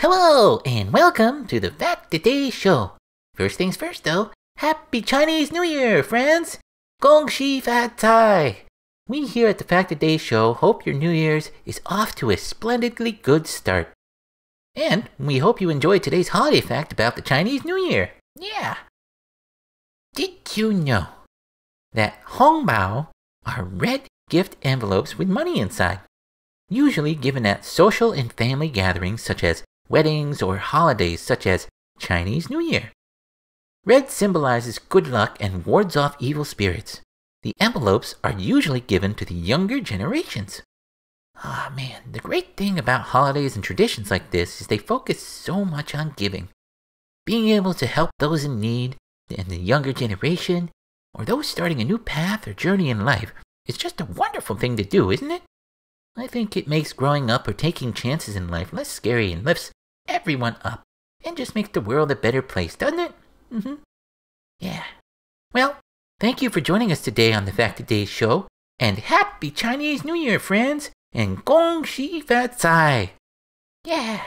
Hello, and welcome to the Fact Today Show. First things first, though, Happy Chinese New Year, friends! Gong Xi Fat Tai! We here at the Fact Today Show hope your New Year's is off to a splendidly good start. And we hope you enjoyed today's holiday fact about the Chinese New Year. Yeah! Did you know that Hongbao are red gift envelopes with money inside, usually given at social and family gatherings such as weddings, or holidays such as Chinese New Year. Red symbolizes good luck and wards off evil spirits. The envelopes are usually given to the younger generations. Ah oh, man, the great thing about holidays and traditions like this is they focus so much on giving. Being able to help those in need and the younger generation, or those starting a new path or journey in life, is just a wonderful thing to do, isn't it? I think it makes growing up or taking chances in life less scary and less everyone up and just makes the world a better place, doesn't it? Mm hmm. Yeah. Well, thank you for joining us today on the Fact day show, and Happy Chinese New Year, friends, and Gong Xi Fat Sai. Yeah.